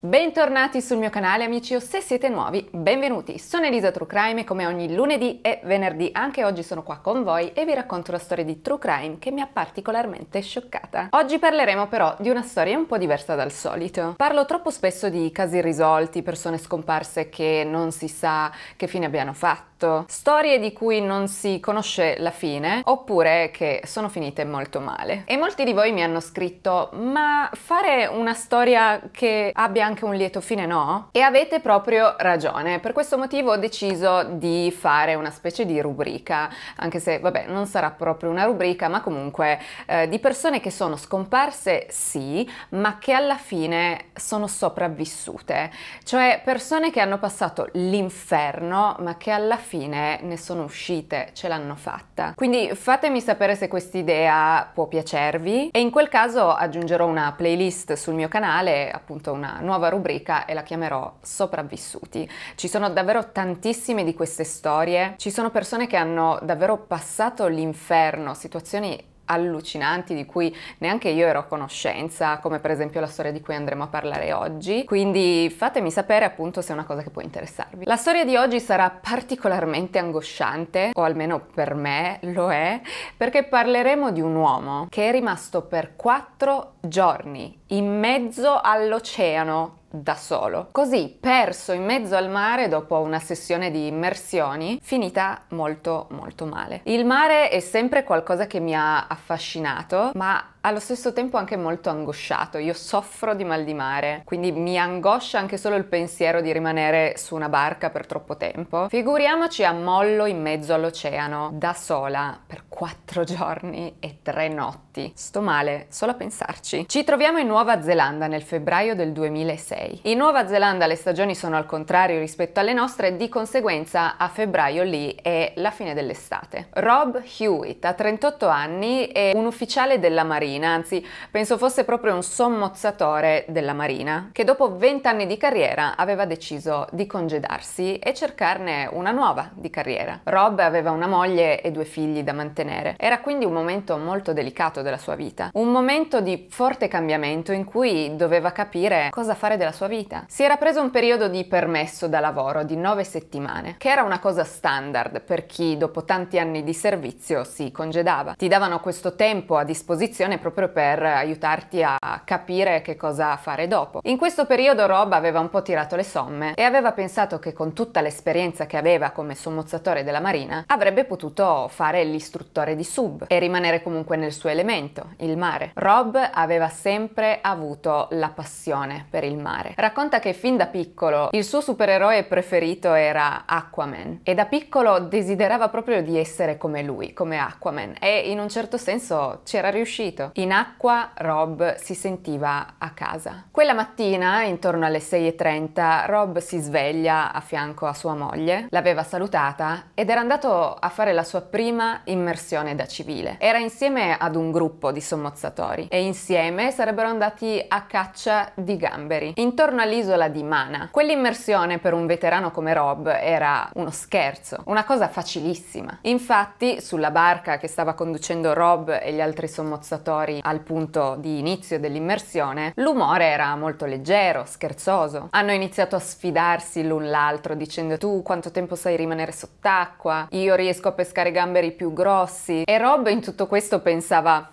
Bentornati sul mio canale amici o se siete nuovi, benvenuti! Sono Elisa True Crime e come ogni lunedì e venerdì anche oggi sono qua con voi e vi racconto la storia di True Crime che mi ha particolarmente scioccata. Oggi parleremo però di una storia un po' diversa dal solito. Parlo troppo spesso di casi irrisolti, persone scomparse che non si sa che fine abbiano fatto fatto, storie di cui non si conosce la fine oppure che sono finite molto male. E molti di voi mi hanno scritto ma fare una storia che abbia anche un lieto fine no? E avete proprio ragione, per questo motivo ho deciso di fare una specie di rubrica, anche se vabbè non sarà proprio una rubrica ma comunque eh, di persone che sono scomparse sì ma che alla fine sono sopravvissute, cioè persone che hanno passato l'inferno ma che alla fine ne sono uscite, ce l'hanno fatta. Quindi fatemi sapere se quest'idea può piacervi e in quel caso aggiungerò una playlist sul mio canale, appunto una nuova rubrica e la chiamerò Sopravvissuti. Ci sono davvero tantissime di queste storie, ci sono persone che hanno davvero passato l'inferno, situazioni allucinanti di cui neanche io ero a conoscenza, come per esempio la storia di cui andremo a parlare oggi, quindi fatemi sapere appunto se è una cosa che può interessarvi. La storia di oggi sarà particolarmente angosciante, o almeno per me lo è, perché parleremo di un uomo che è rimasto per quattro giorni in mezzo all'oceano da solo. Così, perso in mezzo al mare dopo una sessione di immersioni, finita molto molto male. Il mare è sempre qualcosa che mi ha affascinato, ma allo stesso tempo anche molto angosciato. Io soffro di mal di mare, quindi mi angoscia anche solo il pensiero di rimanere su una barca per troppo tempo. Figuriamoci a mollo in mezzo all'oceano, da sola, per 4 giorni e 3 notti. Sto male, solo a pensarci. Ci troviamo in Nuova Zelanda nel febbraio del 2006. In Nuova Zelanda le stagioni sono al contrario rispetto alle nostre, di conseguenza a febbraio lì è la fine dell'estate. Rob Hewitt ha 38 anni, è un ufficiale della Marina, anzi penso fosse proprio un sommozzatore della Marina, che dopo 20 anni di carriera aveva deciso di congedarsi e cercarne una nuova di carriera. Rob aveva una moglie e due figli da mantenere ottenere. Era quindi un momento molto delicato della sua vita, un momento di forte cambiamento in cui doveva capire cosa fare della sua vita. Si era preso un periodo di permesso da lavoro di nove settimane, che era una cosa standard per chi dopo tanti anni di servizio si congedava. Ti davano questo tempo a disposizione proprio per aiutarti a capire che cosa fare dopo. In questo periodo Rob aveva un po' tirato le somme e aveva pensato che con tutta l'esperienza che aveva come sommozzatore della marina avrebbe potuto fare l'istruttore produttore di sub e rimanere comunque nel suo elemento, il mare. Rob aveva sempre avuto la passione per il mare. Racconta che fin da piccolo il suo supereroe preferito era Aquaman e da piccolo desiderava proprio di essere come lui, come Aquaman e in un certo senso c'era riuscito. In acqua Rob si sentiva a casa. Quella mattina, intorno alle 6.30, Rob si sveglia a fianco a sua moglie, l'aveva salutata ed era andato a fare la sua prima immersione escursione da civile. Era insieme ad un gruppo di sommozzatori e insieme sarebbero andati a caccia di gamberi intorno all'isola di Mana. Quell'immersione per un veterano come Rob era uno scherzo, una cosa facilissima. Infatti, sulla barca che stava conducendo Rob e gli altri sommozzatori al punto di inizio dell'immersione, l'umore era molto leggero, scherzoso. Hanno iniziato a sfidarsi l'un l'altro dicendo tu quanto tempo sai rimanere sott'acqua, io riesco a pescare gamberi più grossi Rossi. E Rob in tutto questo pensava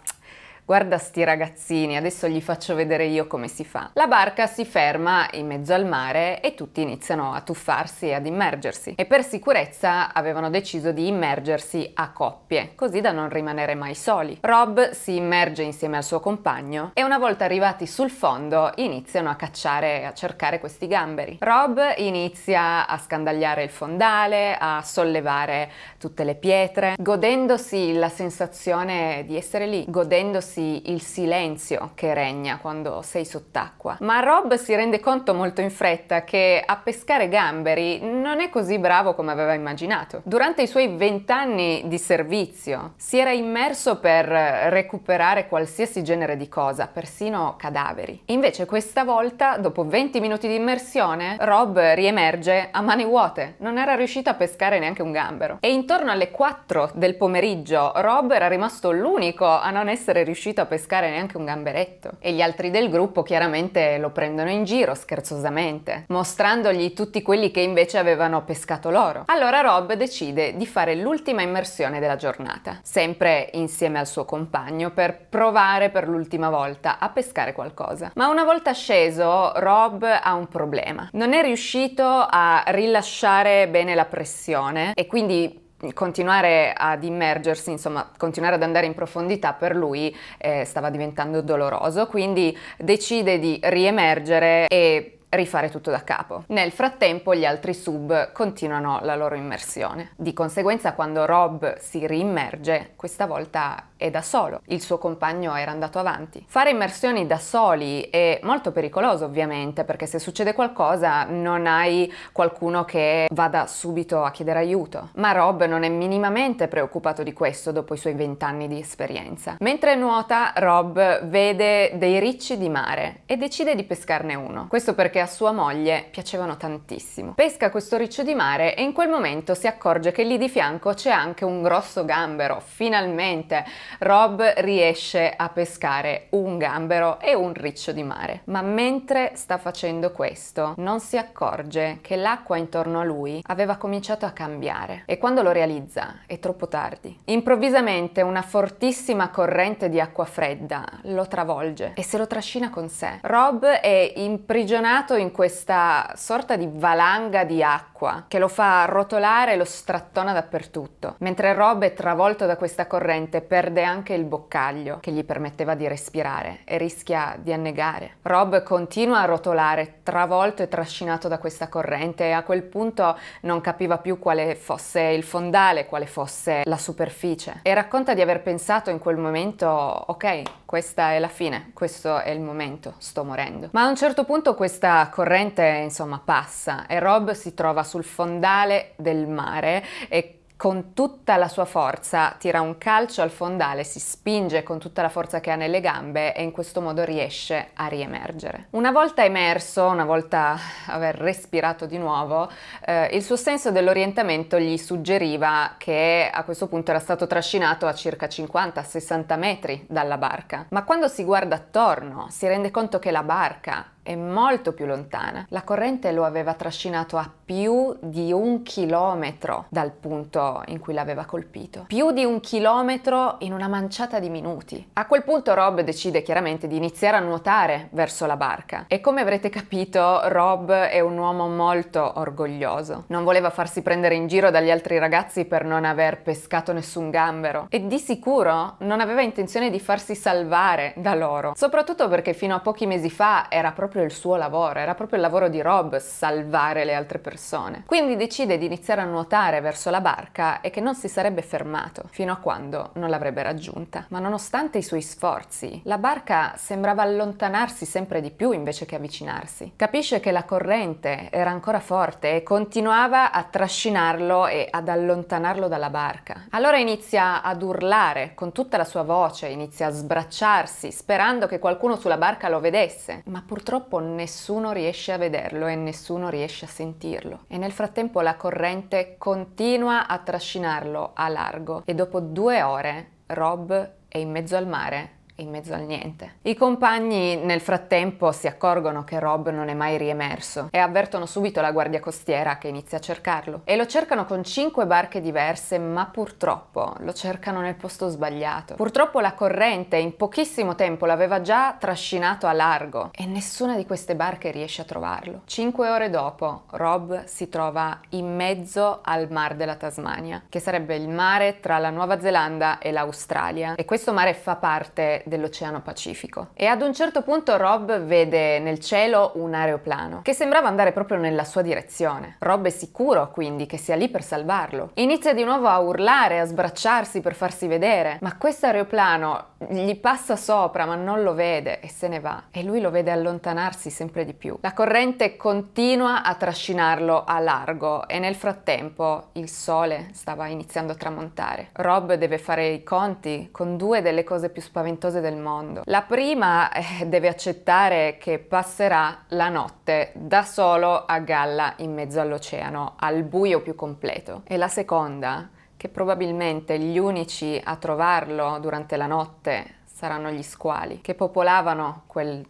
guarda sti ragazzini, adesso gli faccio vedere io come si fa. La barca si ferma in mezzo al mare e tutti iniziano a tuffarsi e ad immergersi. E per sicurezza avevano deciso di immergersi a coppie, così da non rimanere mai soli. Rob si immerge insieme al suo compagno e una volta arrivati sul fondo iniziano a cacciare e a cercare questi gamberi. Rob inizia a scandagliare il fondale, a sollevare tutte le pietre, godendosi la sensazione di essere lì, godendosi notarsi il silenzio che regna quando sei sott'acqua. Ma Rob si rende conto molto in fretta che a pescare gamberi non è così bravo come aveva immaginato. Durante i suoi vent'anni di servizio si era immerso per recuperare qualsiasi genere di cosa, persino cadaveri. Invece questa volta, dopo 20 minuti di immersione, Rob riemerge a mani vuote. Non era riuscito a pescare neanche un gambero. E intorno alle 4 del pomeriggio Rob era rimasto l'unico a non essere riuscito riuscito a pescare neanche un gamberetto. E gli altri del gruppo chiaramente lo prendono in giro scherzosamente, mostrandogli tutti quelli che invece avevano pescato loro. Allora Rob decide di fare l'ultima immersione della giornata, sempre insieme al suo compagno per provare per l'ultima volta a pescare qualcosa. Ma una volta sceso, Rob ha un problema. Non è riuscito a rilasciare bene la pressione e quindi continuare ad immergersi, insomma, continuare ad andare in profondità per lui eh, stava diventando doloroso, quindi decide di riemergere e rifare tutto da capo. Nel frattempo gli altri sub continuano la loro immersione. Di conseguenza quando Rob si riimmerge, questa volta e da solo. Il suo compagno era andato avanti. Fare immersioni da soli è molto pericoloso ovviamente perché se succede qualcosa non hai qualcuno che vada subito a chiedere aiuto. Ma Rob non è minimamente preoccupato di questo dopo i suoi vent'anni di esperienza. Mentre nuota, Rob vede dei ricci di mare e decide di pescarne uno. Questo perché a sua moglie piacevano tantissimo. Pesca questo riccio di mare e in quel momento si accorge che lì di fianco c'è anche un grosso gambero, finalmente! Rob riesce a pescare un gambero e un riccio di mare. Ma mentre sta facendo questo, non si accorge che l'acqua intorno a lui aveva cominciato a cambiare. E quando lo realizza, è troppo tardi. Improvvisamente una fortissima corrente di acqua fredda lo travolge e se lo trascina con sé. Rob è imprigionato in questa sorta di valanga di acqua che lo fa rotolare e lo strattona dappertutto. Mentre Rob è travolto da questa corrente, perdendo perde anche il boccaglio che gli permetteva di respirare e rischia di annegare. Rob continua a rotolare, travolto e trascinato da questa corrente e a quel punto non capiva più quale fosse il fondale, quale fosse la superficie. E racconta di aver pensato in quel momento, ok, questa è la fine, questo è il momento, sto morendo. Ma a un certo punto questa corrente, insomma, passa e Rob si trova sul fondale del mare e con tutta la sua forza tira un calcio al fondale, si spinge con tutta la forza che ha nelle gambe e in questo modo riesce a riemergere. Una volta emerso, una volta aver respirato di nuovo, eh, il suo senso dell'orientamento gli suggeriva che a questo punto era stato trascinato a circa 50-60 metri dalla barca. Ma quando si guarda attorno si rende conto che la barca è molto più lontana. La corrente lo aveva trascinato a più di un chilometro dal punto in cui l'aveva colpito. Più di un chilometro in una manciata di minuti. A quel punto Rob decide chiaramente di iniziare a nuotare verso la barca. E come avrete capito, Rob è un uomo molto orgoglioso. Non voleva farsi prendere in giro dagli altri ragazzi per non aver pescato nessun gambero. E di sicuro non aveva intenzione di farsi salvare da loro. Soprattutto perché fino a pochi mesi fa era proprio proprio il suo lavoro, era proprio il lavoro di Rob salvare le altre persone. Quindi decide di iniziare a nuotare verso la barca e che non si sarebbe fermato fino a quando non l'avrebbe raggiunta. Ma nonostante i suoi sforzi, la barca sembrava allontanarsi sempre di più invece che avvicinarsi. Capisce che la corrente era ancora forte e continuava a trascinarlo e ad allontanarlo dalla barca. Allora inizia ad urlare con tutta la sua voce, inizia a sbracciarsi, sperando che qualcuno sulla barca lo vedesse, ma purtroppo purtroppo nessuno riesce a vederlo e nessuno riesce a sentirlo. E nel frattempo la corrente continua a trascinarlo a largo e dopo due ore Rob è in mezzo al mare in mezzo al niente. I compagni nel frattempo si accorgono che Rob non è mai riemerso e avvertono subito la guardia costiera che inizia a cercarlo. E lo cercano con cinque barche diverse, ma purtroppo lo cercano nel posto sbagliato. Purtroppo la corrente in pochissimo tempo l'aveva già trascinato a largo e nessuna di queste barche riesce a trovarlo. Cinque ore dopo Rob si trova in mezzo al mar della Tasmania, che sarebbe il mare tra la Nuova Zelanda e l'Australia. E questo mare fa parte dell'Oceano Pacifico. E ad un certo punto Rob vede nel cielo un aeroplano che sembrava andare proprio nella sua direzione. Rob è sicuro quindi che sia lì per salvarlo. Inizia di nuovo a urlare, a sbracciarsi per farsi vedere, ma questo aeroplano gli passa sopra ma non lo vede e se ne va. E lui lo vede allontanarsi sempre di più. La corrente continua a trascinarlo a largo e nel frattempo il sole stava iniziando a tramontare. Rob deve fare i conti con due delle cose più spaventose cose del mondo. La prima eh, deve accettare che passerà la notte da solo a galla in mezzo all'oceano, al buio più completo. E la seconda, che probabilmente gli unici a trovarlo durante la notte saranno gli squali, che popolavano quel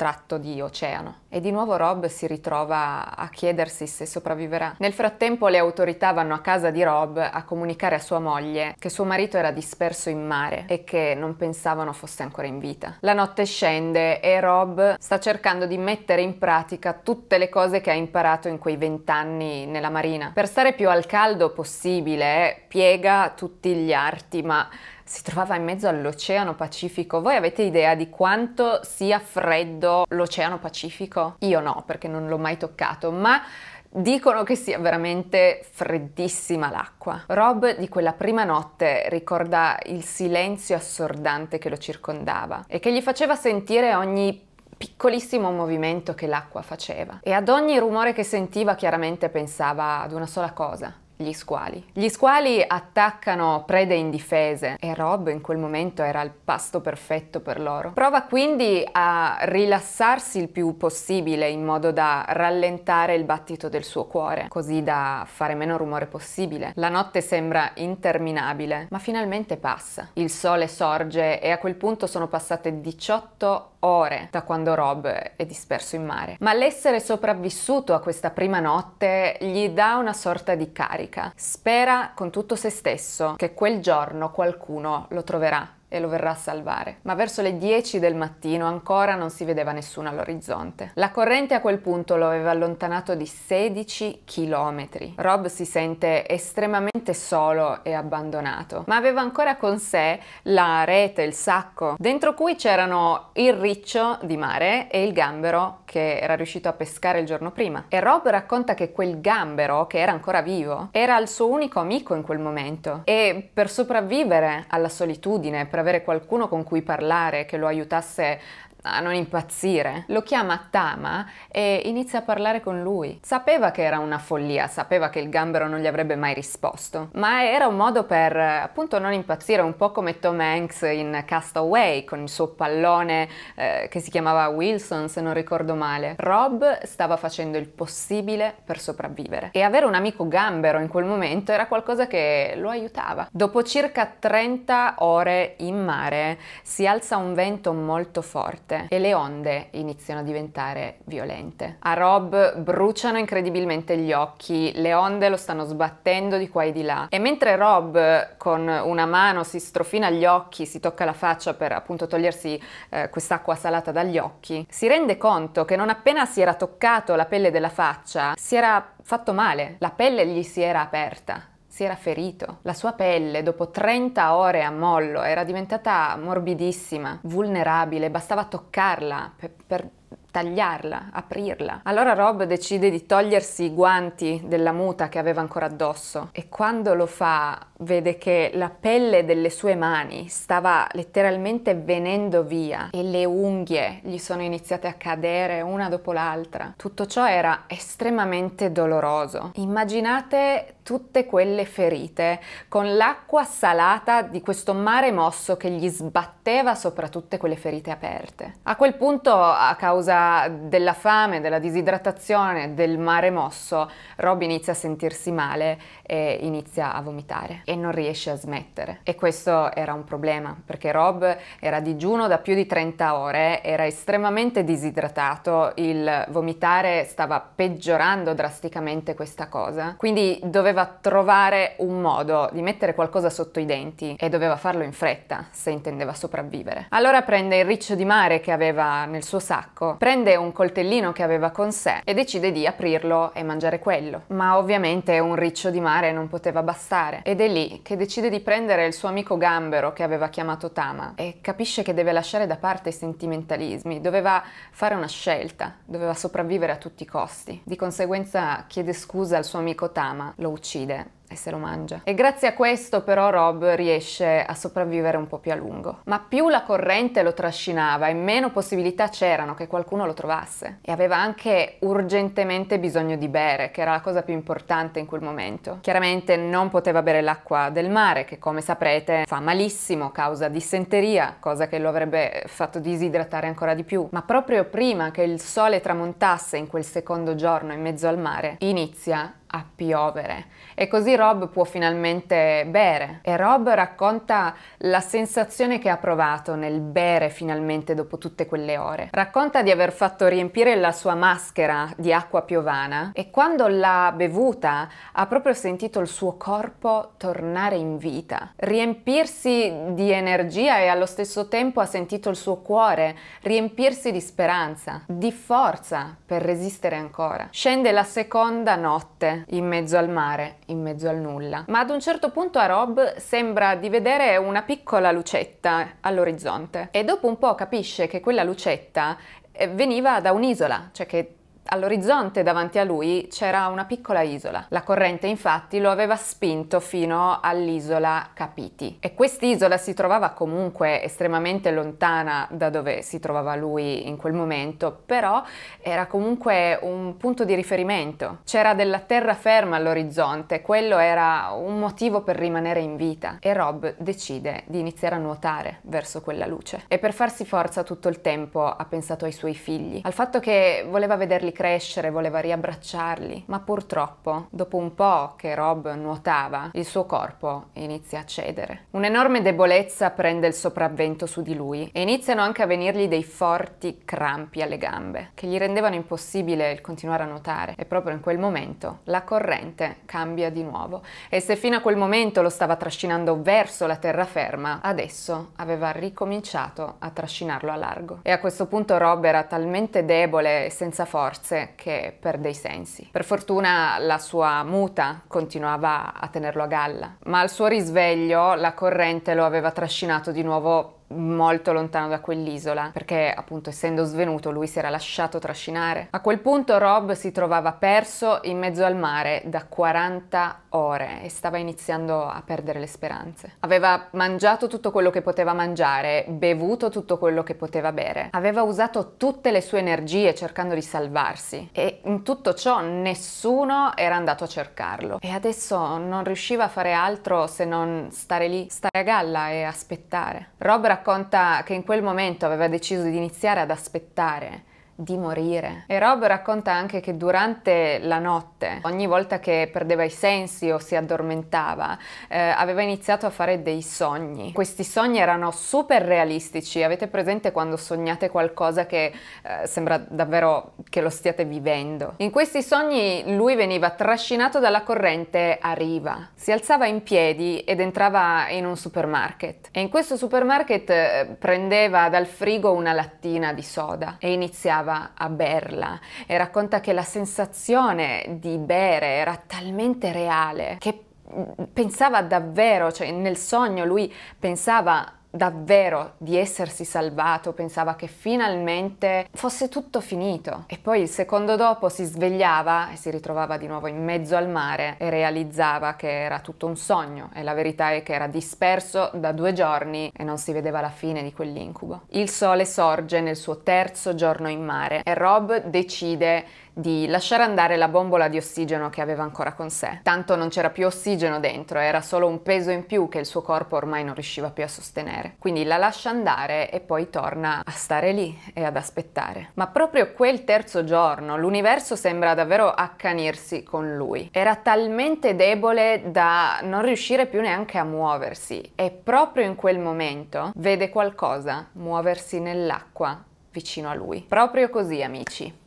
tratto di oceano. E di nuovo Rob si ritrova a chiedersi se sopravviverà. Nel frattempo le autorità vanno a casa di Rob a comunicare a sua moglie che suo marito era disperso in mare e che non pensavano fosse ancora in vita. La notte scende e Rob sta cercando di mettere in pratica tutte le cose che ha imparato in quei vent'anni nella marina. Per stare più al caldo possibile eh, piega tutti gli arti, ma si trovava in mezzo all'Oceano Pacifico. Voi avete idea di quanto sia freddo l'Oceano Pacifico? Io no, perché non l'ho mai toccato, ma dicono che sia veramente freddissima l'acqua. Rob di quella prima notte ricorda il silenzio assordante che lo circondava e che gli faceva sentire ogni piccolissimo movimento che l'acqua faceva e ad ogni rumore che sentiva chiaramente pensava ad una sola cosa, gli squali. Gli squali attaccano prede indifese e Rob in quel momento era il pasto perfetto per loro. Prova quindi a rilassarsi il più possibile in modo da rallentare il battito del suo cuore, così da fare meno rumore possibile. La notte sembra interminabile, ma finalmente passa. Il sole sorge e a quel punto sono passate 18 ore da quando Rob è disperso in mare. Ma l'essere sopravvissuto a questa prima notte gli dà una sorta di carica cerca. Spera con tutto se stesso che quel giorno qualcuno lo troverà e lo verrà a salvare. Ma verso le 10 del mattino ancora non si vedeva nessuno all'orizzonte. La corrente a quel punto lo aveva allontanato di 16 chilometri. Rob si sente estremamente solo e abbandonato, ma aveva ancora con sé la rete, il sacco, dentro cui c'erano il riccio di mare e il gambero che era riuscito a pescare il giorno prima. E Rob racconta che quel gambero, che era ancora vivo, era il suo unico amico in quel momento e per sopravvivere alla solitudine, per avere qualcuno con cui parlare che lo aiutasse a non impazzire. Lo chiama Tama e inizia a parlare con lui. Sapeva che era una follia, sapeva che il gambero non gli avrebbe mai risposto, ma era un modo per appunto non impazzire, un po' come Tom Hanks in Castaway con il suo pallone eh, che si chiamava Wilson se non ricordo male. Rob stava facendo il possibile per sopravvivere e avere un amico gambero in quel momento era qualcosa che lo aiutava. Dopo circa 30 ore in mare si alza un vento molto forte forte e le onde iniziano a diventare violente. A Rob bruciano incredibilmente gli occhi, le onde lo stanno sbattendo di qua e di là e mentre Rob con una mano si strofina gli occhi, si tocca la faccia per appunto togliersi eh, quest'acqua salata dagli occhi, si rende conto che non appena si era toccato la pelle della faccia, si era fatto male, la pelle gli si era aperta si era ferito. La sua pelle, dopo 30 ore a mollo, era diventata morbidissima, vulnerabile, bastava toccarla per, per tagliarla, aprirla. Allora Rob decide di togliersi i guanti della muta che aveva ancora addosso e quando lo fa vede che la pelle delle sue mani stava letteralmente venendo via e le unghie gli sono iniziate a cadere una dopo l'altra. Tutto ciò era estremamente doloroso. Immaginate tutte quelle ferite con l'acqua salata di questo mare mosso che gli sbatteva sopra tutte quelle ferite aperte. A quel punto, a causa della fame, della disidratazione, del mare mosso, Rob inizia a sentirsi male e inizia a vomitare e non riesce a smettere. E questo era un problema perché Rob era a digiuno da più di 30 ore, era estremamente disidratato, il vomitare stava peggiorando drasticamente questa cosa, quindi doveva trovare un modo di mettere qualcosa sotto i denti e doveva farlo in fretta se intendeva sopravvivere. Allora prende il riccio di mare che aveva nel suo sacco, prende Prende un coltellino che aveva con sé e decide di aprirlo e mangiare quello. Ma ovviamente un riccio di mare non poteva bastare ed è lì che decide di prendere il suo amico gambero che aveva chiamato Tama e capisce che deve lasciare da parte i sentimentalismi, doveva fare una scelta, doveva sopravvivere a tutti i costi. Di conseguenza chiede scusa al suo amico Tama, lo uccide e se lo mangia. E grazie a questo però Rob riesce a sopravvivere un po' più a lungo. Ma più la corrente lo trascinava e meno possibilità c'erano che qualcuno lo trovasse. E aveva anche urgentemente bisogno di bere, che era la cosa più importante in quel momento. Chiaramente non poteva bere l'acqua del mare, che come saprete fa malissimo, causa dissenteria, cosa che lo avrebbe fatto disidratare ancora di più. Ma proprio prima che il sole tramontasse in quel secondo giorno in mezzo al mare, inizia a piovere e così Rob può finalmente bere e Rob racconta la sensazione che ha provato nel bere finalmente dopo tutte quelle ore. Racconta di aver fatto riempire la sua maschera di acqua piovana e quando l'ha bevuta ha proprio sentito il suo corpo tornare in vita, riempirsi di energia e allo stesso tempo ha sentito il suo cuore riempirsi di speranza, di forza per resistere ancora. Scende la seconda notte in mezzo al mare, in mezzo al nulla. Ma ad un certo punto a Rob sembra di vedere una piccola lucetta all'orizzonte e dopo un po' capisce che quella lucetta eh, veniva da un'isola, cioè che All'orizzonte davanti a lui c'era una piccola isola. La corrente infatti lo aveva spinto fino all'isola Capiti e quest'isola si trovava comunque estremamente lontana da dove si trovava lui in quel momento, però era comunque un punto di riferimento. C'era della terraferma all'orizzonte, quello era un motivo per rimanere in vita e Rob decide di iniziare a nuotare verso quella luce. E per farsi forza tutto il tempo ha pensato ai suoi figli, al fatto che voleva vederli crescere, voleva riabbracciarli, ma purtroppo, dopo un po' che Rob nuotava, il suo corpo inizia a cedere. Un'enorme debolezza prende il sopravvento su di lui e iniziano anche a venirgli dei forti crampi alle gambe, che gli rendevano impossibile il continuare a nuotare. E proprio in quel momento la corrente cambia di nuovo e se fino a quel momento lo stava trascinando verso la terraferma, adesso aveva ricominciato a trascinarlo a largo. E a questo punto Rob era talmente debole e senza forza forze che per dei sensi. Per fortuna la sua muta continuava a tenerlo a galla, ma al suo risveglio la corrente lo aveva trascinato di nuovo molto lontano da quell'isola, perché appunto essendo svenuto lui si era lasciato trascinare. A quel punto Rob si trovava perso in mezzo al mare da 40 ore e stava iniziando a perdere le speranze. Aveva mangiato tutto quello che poteva mangiare, bevuto tutto quello che poteva bere, aveva usato tutte le sue energie cercando di salvarsi e in tutto ciò nessuno era andato a cercarlo e adesso non riusciva a fare altro se non stare lì, stare a galla e aspettare. Rob racconta che in quel momento aveva deciso di iniziare ad aspettare di morire. E Rob racconta anche che durante la notte, ogni volta che perdeva i sensi o si addormentava, eh, aveva iniziato a fare dei sogni. Questi sogni erano super realistici. Avete presente quando sognate qualcosa che eh, sembra davvero che lo stiate vivendo? In questi sogni lui veniva trascinato dalla corrente a riva. Si alzava in piedi ed entrava in un supermarket. E in questo supermarket eh, prendeva dal frigo una lattina di soda e iniziava andava a berla e racconta che la sensazione di bere era talmente reale che mm, pensava davvero, cioè nel sogno lui pensava davvero di essersi salvato, pensava che finalmente fosse tutto finito. E poi il secondo dopo si svegliava e si ritrovava di nuovo in mezzo al mare e realizzava che era tutto un sogno e la verità è che era disperso da due giorni e non si vedeva la fine di quell'incubo. Il sole sorge nel suo terzo giorno in mare e Rob decide di lasciare andare la bombola di ossigeno che aveva ancora con sé. Tanto non c'era più ossigeno dentro, era solo un peso in più che il suo corpo ormai non riusciva più a sostenere tenere. Quindi la lascia andare e poi torna a stare lì e ad aspettare. Ma proprio quel terzo giorno l'universo sembra davvero accanirsi con lui. Era talmente debole da non riuscire più neanche a muoversi e proprio in quel momento vede qualcosa muoversi nell'acqua vicino a lui. Proprio così, amici.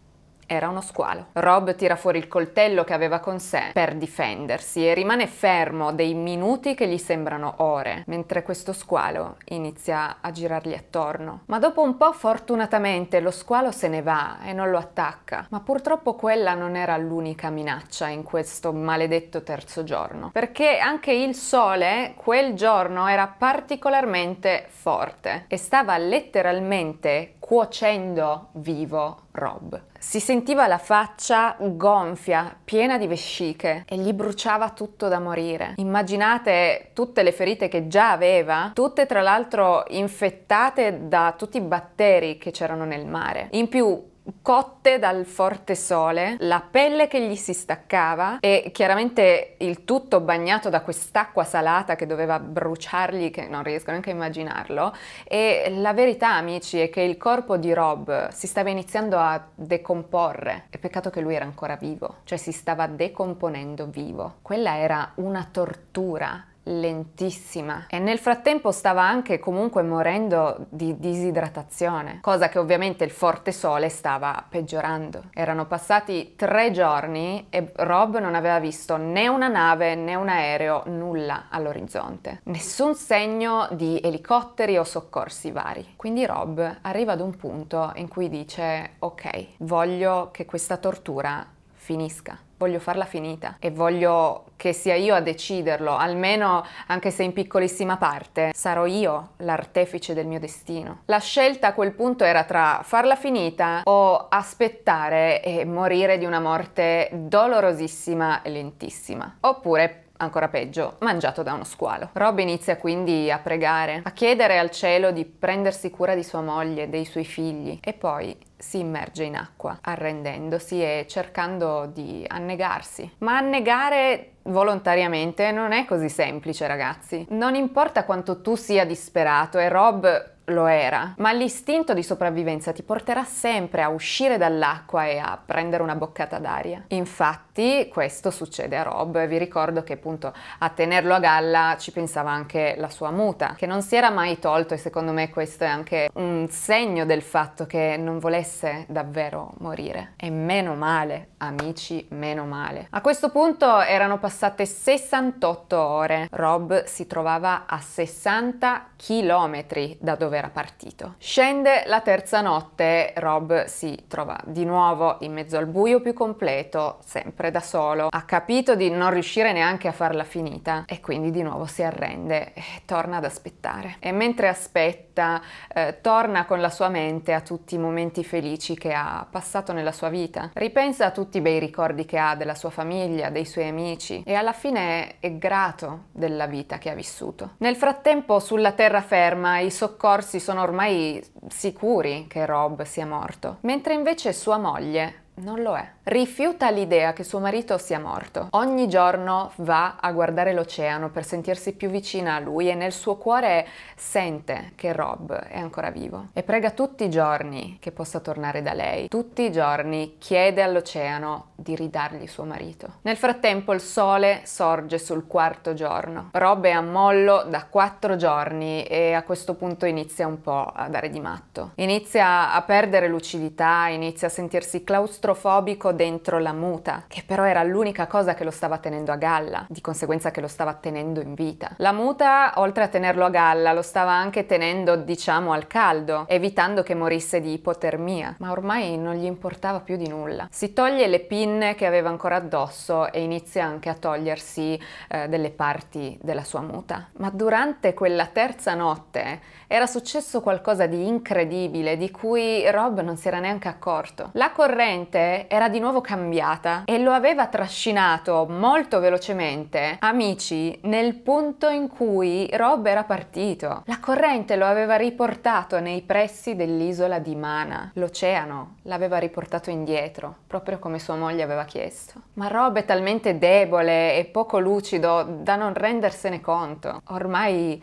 Era uno squalo. Rob tira fuori il coltello che aveva con sé per difendersi e rimane fermo dei minuti che gli sembrano ore, mentre questo squalo inizia a girargli attorno. Ma dopo un po' fortunatamente lo squalo se ne va e non lo attacca, ma purtroppo quella non era l'unica minaccia in questo maledetto terzo giorno, perché anche il sole quel giorno era particolarmente forte e stava letteralmente cuocendo vivo Rob. Si sentiva la faccia gonfia, piena di vesciche e gli bruciava tutto da morire. Immaginate tutte le ferite che già aveva, tutte tra l'altro infettate da tutti i batteri che c'erano nel mare. In più cotte dal forte sole, la pelle che gli si staccava e chiaramente il tutto bagnato da quest'acqua salata che doveva bruciargli, che non riesco neanche a immaginarlo. E la verità, amici, è che il corpo di Rob si stava iniziando a decomporre. E peccato che lui era ancora vivo, cioè si stava decomponendo vivo. Quella era una tortura lentissima e nel frattempo stava anche comunque morendo di disidratazione, cosa che ovviamente il forte sole stava peggiorando. Erano passati tre giorni e Rob non aveva visto né una nave né un aereo, nulla all'orizzonte, nessun segno di elicotteri o soccorsi vari. Quindi Rob arriva ad un punto in cui dice ok, voglio che questa tortura finisca. Voglio farla finita e voglio che sia io a deciderlo, almeno anche se in piccolissima parte, sarò io l'artefice del mio destino. La scelta a quel punto era tra farla finita o aspettare e morire di una morte dolorosissima e lentissima. Oppure ancora peggio, mangiato da uno squalo. Rob inizia quindi a pregare, a chiedere al cielo di prendersi cura di sua moglie, dei suoi figli e poi si immerge in acqua, arrendendosi e cercando di annegarsi. Ma annegare volontariamente non è così semplice, ragazzi. Non importa quanto tu sia disperato e Rob lo era, ma l'istinto di sopravvivenza ti porterà sempre a uscire dall'acqua e a prendere una boccata d'aria. Infatti questo succede a Rob, vi ricordo che appunto a tenerlo a galla ci pensava anche la sua muta, che non si era mai tolto e secondo me questo è anche un segno del fatto che non volesse davvero morire. E meno male, amici, meno male. A questo punto erano passate 68 ore, Rob si trovava a 60 chilometri da dove era partito. Scende la terza notte, Rob si trova di nuovo in mezzo al buio più completo, sempre da solo. Ha capito di non riuscire neanche a farla finita e quindi di nuovo si arrende e torna ad aspettare. E mentre aspetta, eh, torna con la sua mente a tutti i momenti felici che ha passato nella sua vita. Ripensa a tutti i bei ricordi che ha della sua famiglia, dei suoi amici e alla fine è grato della vita che ha vissuto. Nel frattempo sulla terra terraferma i soccorsi sono ormai sicuri che Rob sia morto, mentre invece sua moglie, non lo è. Rifiuta l'idea che suo marito sia morto. Ogni giorno va a guardare l'oceano per sentirsi più vicina a lui e nel suo cuore sente che Rob è ancora vivo. E prega tutti i giorni che possa tornare da lei. Tutti i giorni chiede all'oceano di ridargli suo marito. Nel frattempo il sole sorge sul quarto giorno. Rob è a mollo da quattro giorni e a questo punto inizia un po' a dare di matto. Inizia a perdere lucidità, inizia a sentirsi claustrofobico claustrofobico dentro la muta, che però era l'unica cosa che lo stava tenendo a galla, di conseguenza che lo stava tenendo in vita. La muta, oltre a tenerlo a galla, lo stava anche tenendo, diciamo, al caldo, evitando che morisse di ipotermia, ma ormai non gli importava più di nulla. Si toglie le pinne che aveva ancora addosso e inizia anche a togliersi eh, delle parti della sua muta. Ma durante quella terza notte era successo qualcosa di incredibile di cui Rob non si era neanche accorto. La corrente mente era di nuovo cambiata e lo aveva trascinato molto velocemente, amici, nel punto in cui Rob era partito. La corrente lo aveva riportato nei pressi dell'isola di Mana. L'oceano l'aveva riportato indietro, proprio come sua moglie aveva chiesto. Ma Rob è talmente debole e poco lucido da non rendersene conto. Ormai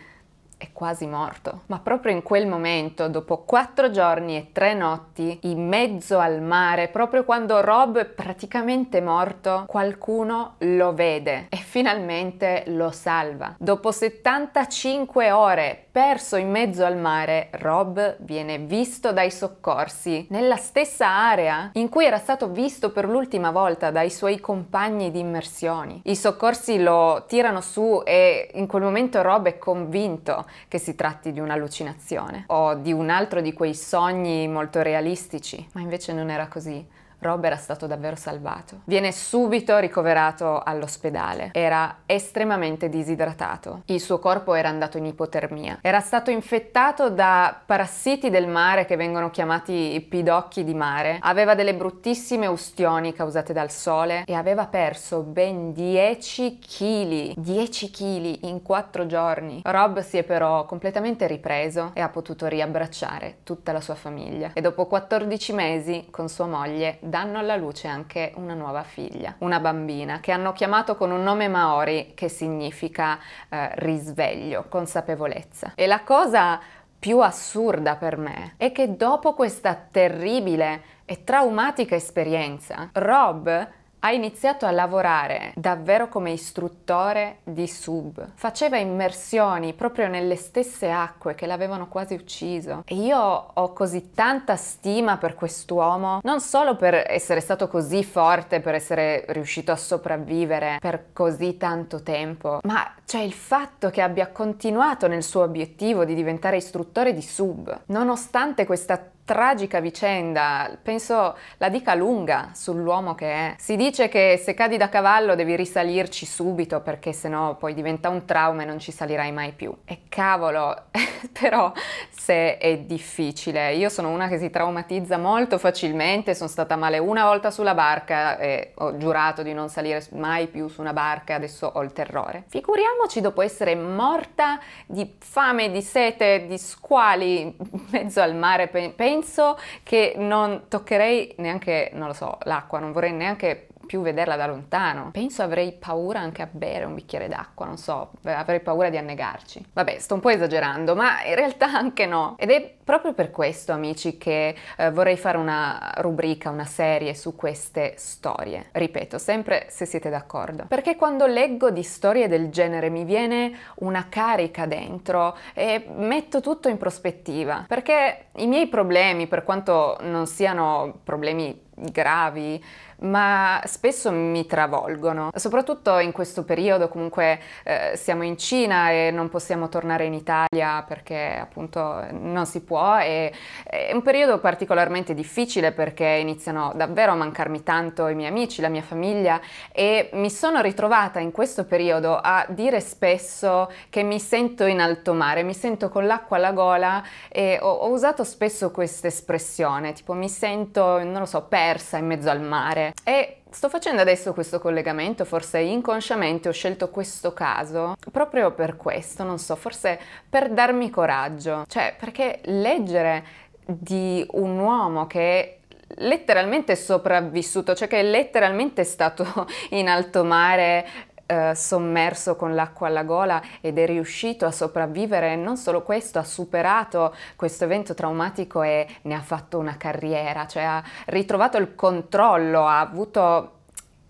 è quasi morto. Ma proprio in quel momento, dopo quattro giorni e tre notti, in mezzo al mare, proprio quando Rob è praticamente morto, qualcuno lo vede e finalmente lo salva. Dopo 75 ore perso in mezzo al mare, Rob viene visto dai soccorsi nella stessa area in cui era stato visto per l'ultima volta dai suoi compagni di immersioni. I soccorsi lo tirano su e in quel momento Rob è convinto che si tratti di un'allucinazione o di un altro di quei sogni molto realistici, ma invece non era così. Rob era stato davvero salvato. Viene subito ricoverato all'ospedale. Era estremamente disidratato. Il suo corpo era andato in ipotermia. Era stato infettato da parassiti del mare che vengono chiamati pidocchi di mare. Aveva delle bruttissime ustioni causate dal sole e aveva perso ben 10 kg. 10 kg in 4 giorni. Rob si è però completamente ripreso e ha potuto riabbracciare tutta la sua famiglia. E dopo 14 mesi con sua moglie danno alla luce anche una nuova figlia, una bambina, che hanno chiamato con un nome maori che significa eh, risveglio, consapevolezza. E la cosa più assurda per me è che dopo questa terribile e traumatica esperienza, Rob ha iniziato a lavorare davvero come istruttore di sub. Faceva immersioni proprio nelle stesse acque che l'avevano quasi ucciso. E io ho così tanta stima per quest'uomo, non solo per essere stato così forte, per essere riuscito a sopravvivere per così tanto tempo, ma cioè il fatto che abbia continuato nel suo obiettivo di diventare istruttore di sub, nonostante questa tragica vicenda, penso la dica lunga sull'uomo che è. Si dice che se cadi da cavallo devi risalirci subito perché sennò poi diventa un trauma e non ci salirai mai più. E cavolo, però se è difficile. Io sono una che si traumatizza molto facilmente, sono stata male una volta sulla barca e ho giurato di non salire mai più su una barca, adesso ho il terrore. Figuriamoci dopo essere morta di fame, di sete, di squali in mezzo al mare, penso penso che non toccherei neanche, non lo so, l'acqua, non vorrei neanche più vederla da lontano. Penso avrei paura anche a bere un bicchiere d'acqua, non so, avrei paura di annegarci. Vabbè, sto un po' esagerando, ma in realtà anche no. Ed è proprio per questo, amici, che eh, vorrei fare una rubrica, una serie su queste storie. Ripeto, sempre se siete d'accordo. Perché quando leggo di storie del genere mi viene una carica dentro e metto tutto in prospettiva. Perché i miei problemi, per quanto non siano problemi gravi, ma spesso mi travolgono, soprattutto in questo periodo comunque eh, siamo in Cina e non possiamo tornare in Italia perché appunto non si può e è eh, un periodo particolarmente difficile perché iniziano davvero a mancarmi tanto i miei amici, la mia famiglia e mi sono ritrovata in questo periodo a dire spesso che mi sento in alto mare, mi sento con l'acqua alla gola e ho, ho usato spesso questa espressione, tipo mi sento, non lo so, perso persa in mezzo al mare. E Sto facendo adesso questo collegamento, forse inconsciamente ho scelto questo caso proprio per questo, non so, forse per darmi coraggio, cioè perché leggere di un uomo che è letteralmente sopravvissuto, cioè che è letteralmente stato in alto mare eh, sommerso con l'acqua alla gola ed è riuscito a sopravvivere. Non solo questo, ha superato questo evento traumatico e ne ha fatto una carriera, cioè ha ritrovato il controllo, ha avuto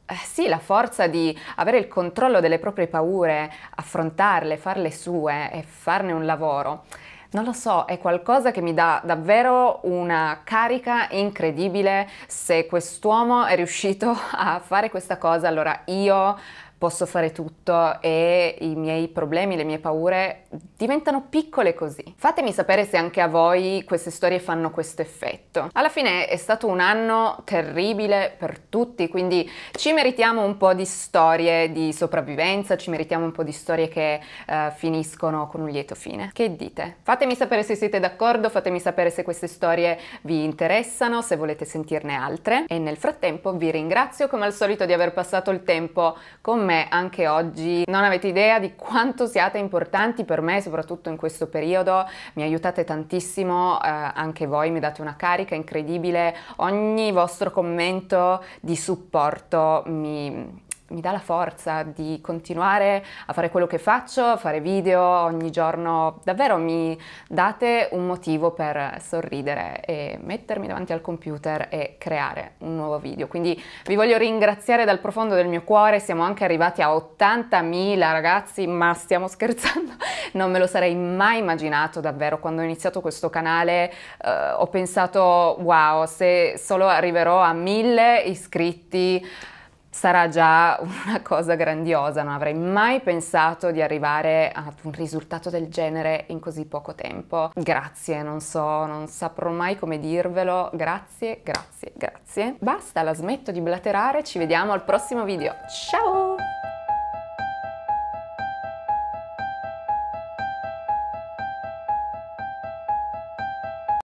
eh, sì, la forza di avere il controllo delle proprie paure, affrontarle, farle sue e farne un lavoro. Non lo so, è qualcosa che mi dà davvero una carica incredibile. Se quest'uomo è riuscito a fare questa cosa, allora io posso fare tutto e i miei problemi, le mie paure diventano piccole così. Fatemi sapere se anche a voi queste storie fanno questo effetto. Alla fine è stato un anno terribile per tutti, quindi ci meritiamo un po' di storie di sopravvivenza, ci meritiamo un po' di storie che uh, finiscono con un lieto fine. Che dite? Fatemi sapere se siete d'accordo, fatemi sapere se queste storie vi interessano, se volete sentirne altre e nel frattempo vi ringrazio come al solito di aver passato il tempo con me me anche oggi. Non avete idea di quanto siate importanti per me, soprattutto in questo periodo. Mi aiutate tantissimo, eh, anche voi mi date una carica incredibile. Ogni vostro commento di supporto mi, mi dà la forza di continuare a fare quello che faccio, a fare video ogni giorno, davvero mi date un motivo per sorridere e mettermi davanti al computer e creare un nuovo video. Quindi vi voglio ringraziare dal profondo del mio cuore, siamo anche arrivati a 80.000 ragazzi, ma stiamo scherzando, non me lo sarei mai immaginato davvero quando ho iniziato questo canale, eh, ho pensato wow, se solo arriverò a 1000 iscritti sarà già una cosa grandiosa, non avrei mai pensato di arrivare ad un risultato del genere in così poco tempo. Grazie, non so, non saprò mai come dirvelo, grazie, grazie, grazie. Basta, la smetto di blaterare, ci vediamo al prossimo video, ciao!